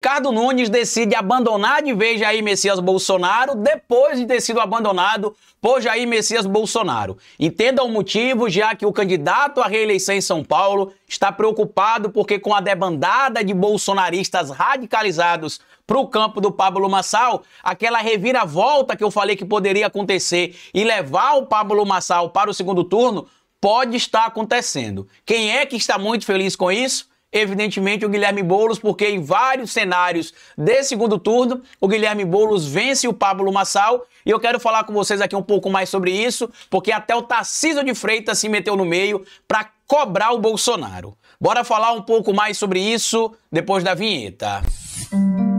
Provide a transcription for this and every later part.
Ricardo Nunes decide abandonar de vez Jair Messias Bolsonaro depois de ter sido abandonado por Jair Messias Bolsonaro. Entenda o motivo, já que o candidato à reeleição em São Paulo está preocupado porque com a debandada de bolsonaristas radicalizados para o campo do Pablo Massal, aquela reviravolta que eu falei que poderia acontecer e levar o Pablo Massal para o segundo turno pode estar acontecendo. Quem é que está muito feliz com isso? evidentemente, o Guilherme Boulos, porque em vários cenários de segundo turno, o Guilherme Boulos vence o Pablo Massal. E eu quero falar com vocês aqui um pouco mais sobre isso, porque até o Tarcísio de Freitas se meteu no meio para cobrar o Bolsonaro. Bora falar um pouco mais sobre isso depois da vinheta. Música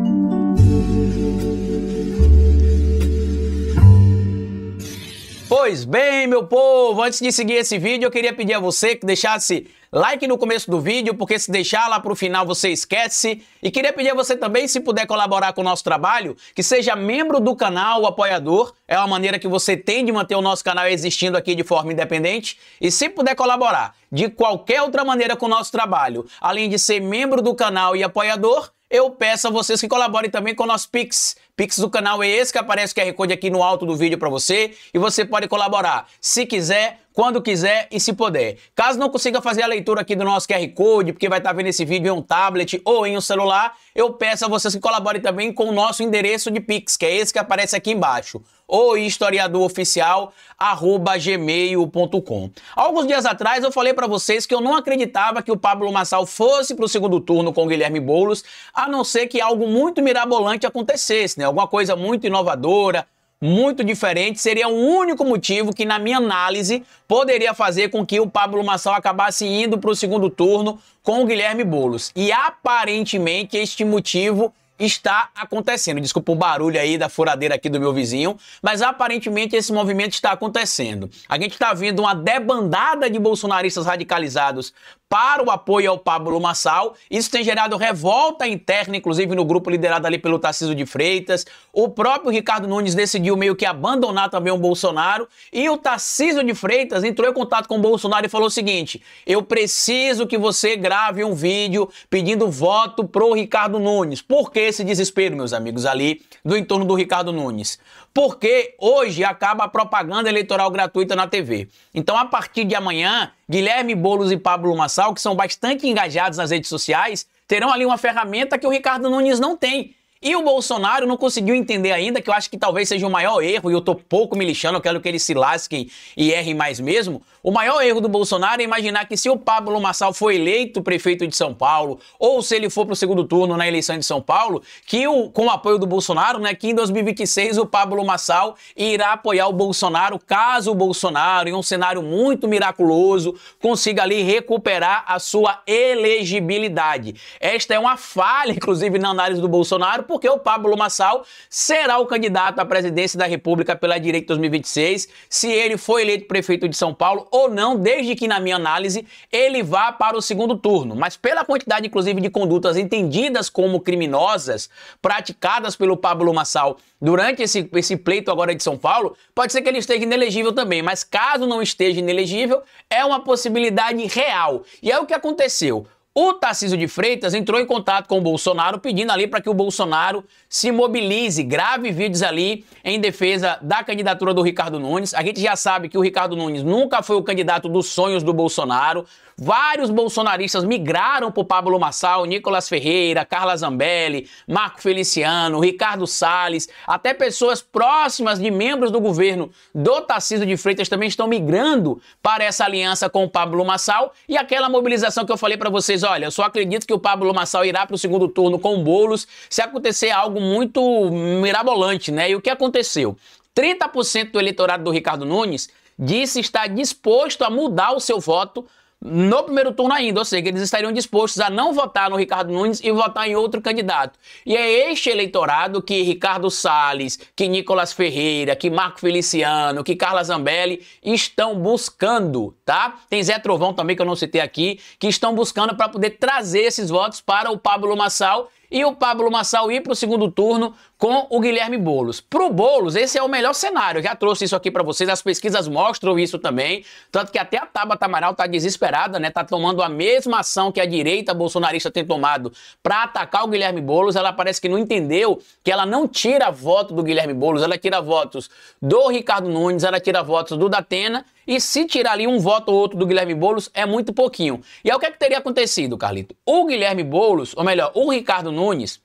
Pois bem, meu povo, antes de seguir esse vídeo, eu queria pedir a você que deixasse like no começo do vídeo, porque se deixar lá para o final você esquece. E queria pedir a você também, se puder colaborar com o nosso trabalho, que seja membro do canal, apoiador. É uma maneira que você tem de manter o nosso canal existindo aqui de forma independente. E se puder colaborar de qualquer outra maneira com o nosso trabalho, além de ser membro do canal e apoiador, eu peço a vocês que colaborem também com o nosso Pix Pix do canal é esse que aparece o QR Code aqui no alto do vídeo para você e você pode colaborar se quiser, quando quiser e se puder. Caso não consiga fazer a leitura aqui do nosso QR Code, porque vai estar tá vendo esse vídeo em um tablet ou em um celular, eu peço a vocês que colaborem também com o nosso endereço de Pix, que é esse que aparece aqui embaixo, ou historiadoroficial@gmail.com. Alguns dias atrás eu falei para vocês que eu não acreditava que o Pablo Massal fosse para o segundo turno com o Guilherme Boulos, a não ser que algo muito mirabolante acontecesse, né? alguma coisa muito inovadora, muito diferente, seria o único motivo que, na minha análise, poderia fazer com que o Pablo Massal acabasse indo para o segundo turno com o Guilherme Boulos. E aparentemente este motivo está acontecendo. Desculpa o barulho aí da furadeira aqui do meu vizinho, mas aparentemente esse movimento está acontecendo. A gente está vendo uma debandada de bolsonaristas radicalizados para o apoio ao Pablo Massal. Isso tem gerado revolta interna, inclusive no grupo liderado ali pelo Tarcísio de Freitas. O próprio Ricardo Nunes decidiu meio que abandonar também o Bolsonaro. E o Tarcísio de Freitas entrou em contato com o Bolsonaro e falou o seguinte: eu preciso que você grave um vídeo pedindo voto pro Ricardo Nunes. Por quê? esse desespero, meus amigos, ali do entorno do Ricardo Nunes? Porque hoje acaba a propaganda eleitoral gratuita na TV. Então, a partir de amanhã, Guilherme Bolos e Pablo Massal, que são bastante engajados nas redes sociais, terão ali uma ferramenta que o Ricardo Nunes não tem, e o Bolsonaro não conseguiu entender ainda, que eu acho que talvez seja o maior erro, e eu tô pouco me lixando, eu quero que eles se lasquem e errem mais mesmo. O maior erro do Bolsonaro é imaginar que se o Pablo Massal foi eleito prefeito de São Paulo, ou se ele for pro segundo turno na eleição de São Paulo, que o, com o apoio do Bolsonaro, né, que em 2026 o Pablo Massal irá apoiar o Bolsonaro, caso o Bolsonaro, em um cenário muito miraculoso, consiga ali recuperar a sua elegibilidade. Esta é uma falha, inclusive, na análise do Bolsonaro, porque o Pablo Massal será o candidato à presidência da República pela direita 2026, se ele foi eleito prefeito de São Paulo ou não, desde que, na minha análise, ele vá para o segundo turno. Mas pela quantidade, inclusive, de condutas entendidas como criminosas praticadas pelo Pablo Massal durante esse, esse pleito agora de São Paulo, pode ser que ele esteja inelegível também, mas caso não esteja inelegível, é uma possibilidade real. E é o que aconteceu. O Tarcísio de Freitas entrou em contato com o Bolsonaro pedindo ali para que o Bolsonaro se mobilize, grave vídeos ali em defesa da candidatura do Ricardo Nunes. A gente já sabe que o Ricardo Nunes nunca foi o candidato dos sonhos do Bolsonaro. Vários bolsonaristas migraram para o Pablo Massal, Nicolas Ferreira, Carla Zambelli, Marco Feliciano, Ricardo Salles, até pessoas próximas de membros do governo do Tarcísio de Freitas também estão migrando para essa aliança com o Pablo Massal e aquela mobilização que eu falei para vocês, olha, eu só acredito que o Pablo Massal irá para o segundo turno com bolos se acontecer algo muito mirabolante, né? E o que aconteceu? 30% do eleitorado do Ricardo Nunes disse estar disposto a mudar o seu voto no primeiro turno ainda, ou seja, eles estariam dispostos a não votar no Ricardo Nunes e votar em outro candidato. E é este eleitorado que Ricardo Salles, que Nicolas Ferreira, que Marco Feliciano, que Carla Zambelli estão buscando, tá? Tem Zé Trovão também que eu não citei aqui, que estão buscando para poder trazer esses votos para o Pablo Massal e o Pablo Massal ir para o segundo turno com o Guilherme Bolos. Pro Bolos, esse é o melhor cenário. Eu já trouxe isso aqui para vocês, as pesquisas mostram isso também, tanto que até a Tabata Amaral tá desesperada, né? Tá tomando a mesma ação que a direita bolsonarista tem tomado para atacar o Guilherme Bolos. Ela parece que não entendeu que ela não tira voto do Guilherme Bolos, ela tira votos do Ricardo Nunes, ela tira votos do Datena e se tirar ali um voto ou outro do Guilherme Boulos, é muito pouquinho. E aí o que, é que teria acontecido, Carlito? O Guilherme Boulos, ou melhor, o Ricardo Nunes,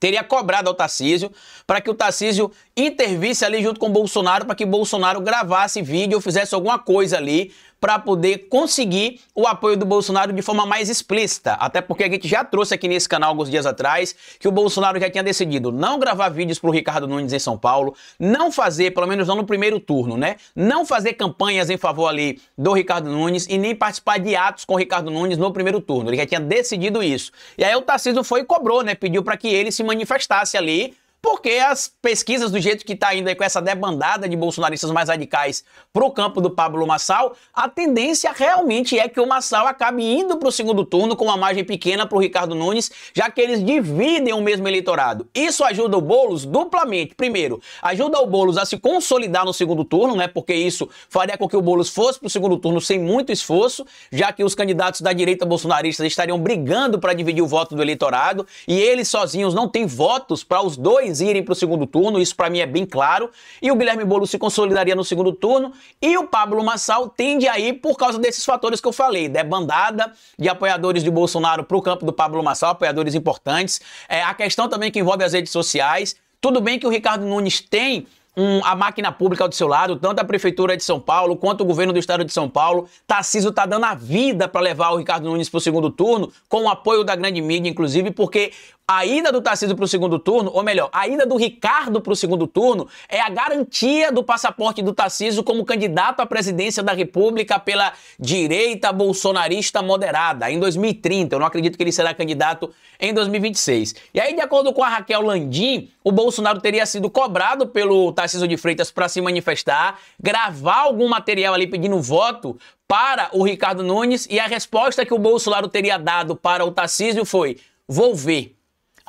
teria cobrado ao Tarcísio para que o Tarcísio intervisse ali junto com o Bolsonaro para que Bolsonaro gravasse vídeo ou fizesse alguma coisa ali para poder conseguir o apoio do Bolsonaro de forma mais explícita. Até porque a gente já trouxe aqui nesse canal alguns dias atrás que o Bolsonaro já tinha decidido não gravar vídeos para o Ricardo Nunes em São Paulo, não fazer, pelo menos não no primeiro turno, né? Não fazer campanhas em favor ali do Ricardo Nunes e nem participar de atos com o Ricardo Nunes no primeiro turno. Ele já tinha decidido isso. E aí o Tarcísio foi e cobrou, né? Pediu para que ele se manifestasse ali porque as pesquisas, do jeito que está ainda com essa debandada de bolsonaristas mais radicais para o campo do Pablo Massal, a tendência realmente é que o Massal acabe indo para o segundo turno com uma margem pequena para o Ricardo Nunes, já que eles dividem o mesmo eleitorado. Isso ajuda o Boulos duplamente. Primeiro, ajuda o Boulos a se consolidar no segundo turno, né? Porque isso faria com que o Boulos fosse para o segundo turno sem muito esforço, já que os candidatos da direita bolsonarista estariam brigando para dividir o voto do eleitorado e eles sozinhos não têm votos para os dois dois irem para o segundo turno, isso para mim é bem claro. E o Guilherme Boulos se consolidaria no segundo turno. E o Pablo Massal tende a ir por causa desses fatores que eu falei: debandada né? de apoiadores de Bolsonaro para o campo do Pablo Massal, apoiadores importantes. É, a questão também que envolve as redes sociais. Tudo bem que o Ricardo Nunes tem um, a máquina pública do seu lado, tanto a Prefeitura de São Paulo quanto o governo do estado de São Paulo. Tarciso está dando a vida para levar o Ricardo Nunes para o segundo turno, com o apoio da grande mídia, inclusive, porque a ida do Tarcísio para o segundo turno, ou melhor, a ida do Ricardo para o segundo turno, é a garantia do passaporte do Tarcísio como candidato à presidência da República pela direita bolsonarista moderada em 2030. Eu não acredito que ele será candidato em 2026. E aí, de acordo com a Raquel Landim, o Bolsonaro teria sido cobrado pelo Tarcísio de Freitas para se manifestar, gravar algum material ali pedindo voto para o Ricardo Nunes e a resposta que o Bolsonaro teria dado para o Tarcísio foi: vou ver.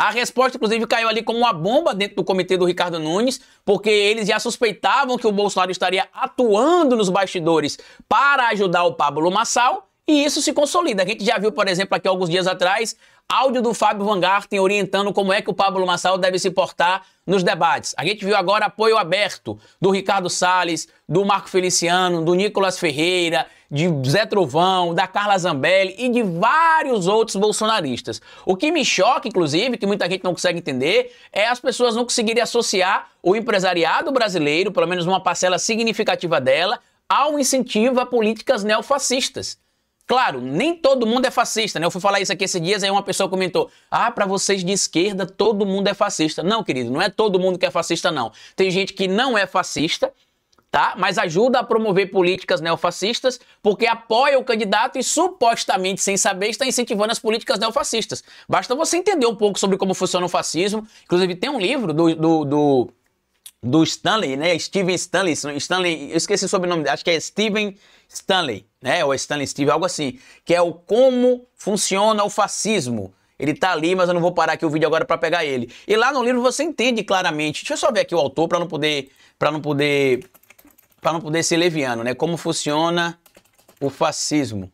A resposta, inclusive, caiu ali como uma bomba dentro do comitê do Ricardo Nunes, porque eles já suspeitavam que o Bolsonaro estaria atuando nos bastidores para ajudar o Pablo Massal. E isso se consolida. A gente já viu, por exemplo, aqui alguns dias atrás, áudio do Fábio Van Garten orientando como é que o Pablo Massal deve se portar nos debates. A gente viu agora apoio aberto do Ricardo Salles, do Marco Feliciano, do Nicolas Ferreira, de Zé Trovão, da Carla Zambelli e de vários outros bolsonaristas. O que me choca, inclusive, que muita gente não consegue entender, é as pessoas não conseguirem associar o empresariado brasileiro, pelo menos uma parcela significativa dela, ao incentivo a políticas neofascistas. Claro, nem todo mundo é fascista, né? Eu fui falar isso aqui esses dias, aí uma pessoa comentou: "Ah, para vocês de esquerda, todo mundo é fascista". Não, querido, não é todo mundo que é fascista não. Tem gente que não é fascista, tá? Mas ajuda a promover políticas neofascistas, porque apoia o candidato e supostamente, sem saber, está incentivando as políticas neofascistas. Basta você entender um pouco sobre como funciona o fascismo. Inclusive, tem um livro do, do, do do Stanley, né? Steven Stanley, Stanley, eu esqueci o sobrenome, acho que é Steven Stanley, né? Ou é Stanley Steven, algo assim, que é o como funciona o fascismo. Ele tá ali, mas eu não vou parar aqui o vídeo agora para pegar ele. E lá no livro você entende claramente. Deixa eu só ver aqui o autor para não poder para não poder para não poder ser leviano, né? Como funciona o fascismo.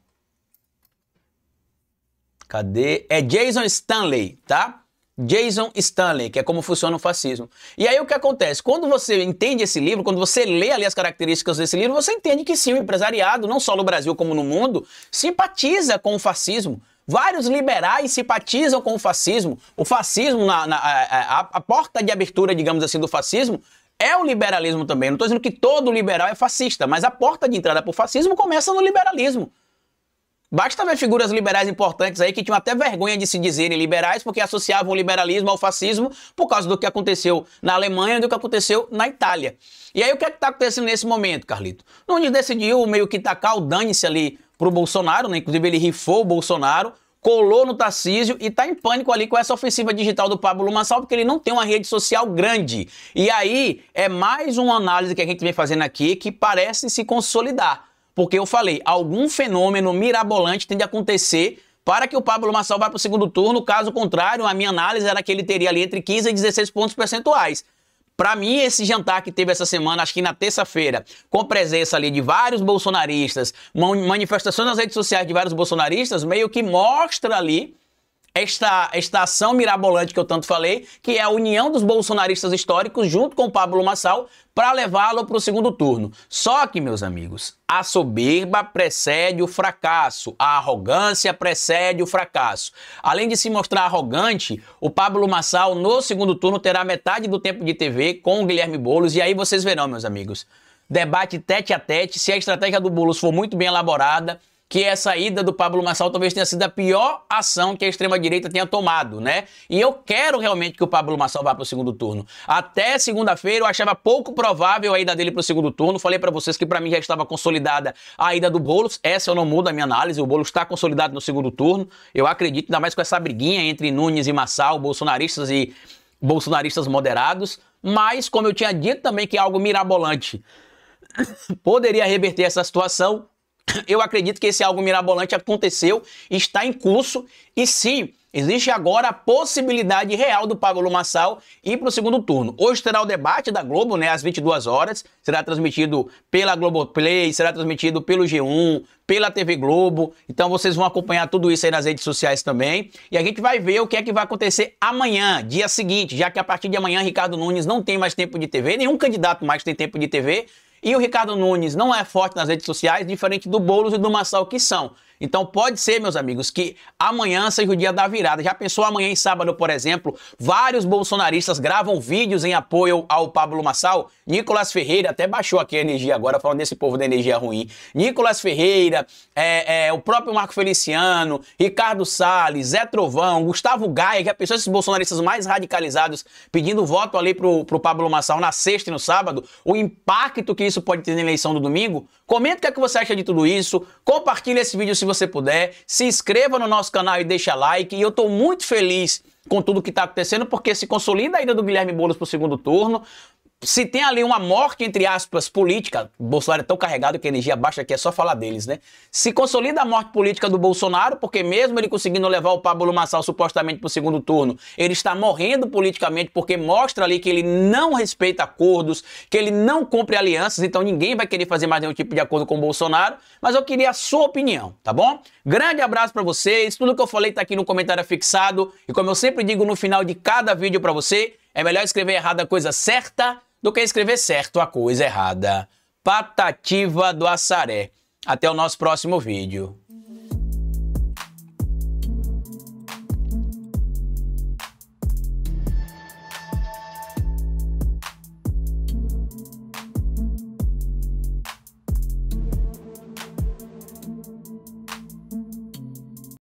Cadê? É Jason Stanley, tá? Jason Stanley, que é como funciona o fascismo. E aí o que acontece? Quando você entende esse livro, quando você lê ali as características desse livro, você entende que sim, o empresariado, não só no Brasil como no mundo, simpatiza com o fascismo. Vários liberais simpatizam com o fascismo. O fascismo, na, na a, a, a porta de abertura, digamos assim, do fascismo é o liberalismo também. Não estou dizendo que todo liberal é fascista, mas a porta de entrada para o fascismo começa no liberalismo. Basta ver figuras liberais importantes aí que tinham até vergonha de se dizerem liberais porque associavam o liberalismo ao fascismo por causa do que aconteceu na Alemanha e do que aconteceu na Itália. E aí o que é que está acontecendo nesse momento, Carlito? Nunes decidiu meio que tacar o dane-se ali pro Bolsonaro, né? Inclusive ele rifou o Bolsonaro, colou no Tarcísio e tá em pânico ali com essa ofensiva digital do Pablo Massal, porque ele não tem uma rede social grande. E aí é mais uma análise que a gente vem fazendo aqui que parece se consolidar. Porque eu falei, algum fenômeno mirabolante tem de acontecer para que o Pablo Massal vá para o segundo turno. Caso contrário, a minha análise era que ele teria ali entre 15 e 16 pontos percentuais. Para mim, esse jantar que teve essa semana, acho que na terça-feira, com presença ali de vários bolsonaristas, manifestações nas redes sociais de vários bolsonaristas, meio que mostra ali esta, esta ação mirabolante que eu tanto falei, que é a união dos bolsonaristas históricos junto com o Pablo Massal para levá-lo para o segundo turno. Só que, meus amigos, a soberba precede o fracasso, a arrogância precede o fracasso. Além de se mostrar arrogante, o Pablo Massal no segundo turno terá metade do tempo de TV com o Guilherme Boulos e aí vocês verão, meus amigos. Debate tete a tete, se a estratégia do Boulos for muito bem elaborada, que essa é ida do Pablo Marçal talvez tenha sido a pior ação que a extrema-direita tenha tomado, né? E eu quero realmente que o Pablo Marçal vá para o segundo turno. Até segunda-feira eu achava pouco provável a ida dele para o segundo turno. Falei para vocês que para mim já estava consolidada a ida do Boulos. Essa eu não mudo a minha análise. O Boulos está consolidado no segundo turno. Eu acredito, ainda mais com essa briguinha entre Nunes e Marçal, bolsonaristas e bolsonaristas moderados. Mas, como eu tinha dito também que é algo mirabolante poderia reverter essa situação, eu acredito que esse algo mirabolante aconteceu, está em curso e sim, existe agora a possibilidade real do Pablo Massal ir para o segundo turno. Hoje terá o debate da Globo, né, às 22 horas, será transmitido pela Globoplay, será transmitido pelo G1, pela TV Globo. Então vocês vão acompanhar tudo isso aí nas redes sociais também. E a gente vai ver o que é que vai acontecer amanhã, dia seguinte, já que a partir de amanhã Ricardo Nunes não tem mais tempo de TV, nenhum candidato mais tem tempo de TV. E o Ricardo Nunes não é forte nas redes sociais, diferente do Boulos e do Massal que são. Então pode ser, meus amigos, que amanhã seja o dia da virada. Já pensou amanhã em sábado, por exemplo, vários bolsonaristas gravam vídeos em apoio ao Pablo Massal? Nicolas Ferreira até baixou aqui a energia agora, falando desse povo da energia ruim. Nicolas Ferreira, é, é, o próprio Marco Feliciano, Ricardo Salles, Zé Trovão, Gustavo Gaia, já é pensou esses bolsonaristas mais radicalizados pedindo voto ali pro, pro Pablo Massal na sexta e no sábado? O impacto que isso pode ter na eleição do domingo? Comenta o que, é que você acha de tudo isso. Compartilha esse vídeo se você puder, se inscreva no nosso canal e deixa like. E eu estou muito feliz com tudo que está acontecendo, porque se consolida a ida do Guilherme Boulos para o segundo turno, se tem ali uma morte, entre aspas, política, Bolsonaro é tão carregado que a energia baixa aqui é só falar deles, né? Se consolida a morte política do Bolsonaro, porque mesmo ele conseguindo levar o Pablo Massal supostamente para o segundo turno, ele está morrendo politicamente porque mostra ali que ele não respeita acordos, que ele não cumpre alianças, então ninguém vai querer fazer mais nenhum tipo de acordo com o Bolsonaro. Mas eu queria a sua opinião, tá bom? Grande abraço para vocês, tudo que eu falei está aqui no comentário fixado, e como eu sempre digo no final de cada vídeo para você, é melhor escrever errado a coisa certa do que escrever certo a coisa errada. Patativa do Assaré. Até o nosso próximo vídeo.